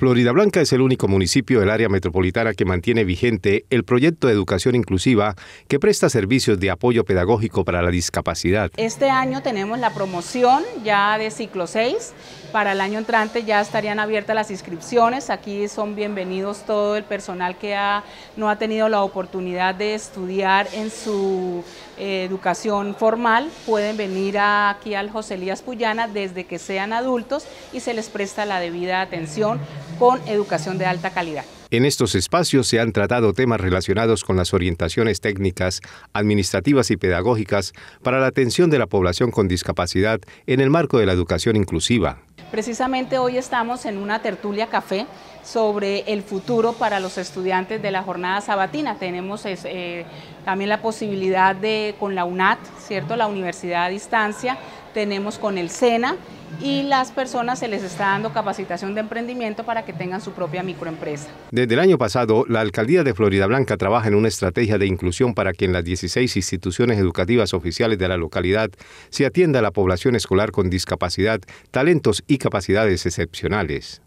Florida Blanca es el único municipio del área metropolitana que mantiene vigente el proyecto de educación inclusiva que presta servicios de apoyo pedagógico para la discapacidad. Este año tenemos la promoción ya de ciclo 6. Para el año entrante ya estarían abiertas las inscripciones. Aquí son bienvenidos todo el personal que no ha tenido la oportunidad de estudiar en su eh, educación formal. Pueden venir aquí al José Elías Puyana desde que sean adultos y se les presta la debida atención con educación de alta calidad. En estos espacios se han tratado temas relacionados con las orientaciones técnicas, administrativas y pedagógicas para la atención de la población con discapacidad en el marco de la educación inclusiva. Precisamente hoy estamos en una tertulia café sobre el futuro para los estudiantes de la jornada sabatina. Tenemos eh, también la posibilidad de, con la UNAT, ¿cierto? la Universidad a Distancia, tenemos con el SENA y las personas se les está dando capacitación de emprendimiento para que tengan su propia microempresa. Desde el año pasado, la alcaldía de Florida Blanca trabaja en una estrategia de inclusión para que en las 16 instituciones educativas oficiales de la localidad se atienda a la población escolar con discapacidad, talentos y capacidades excepcionales.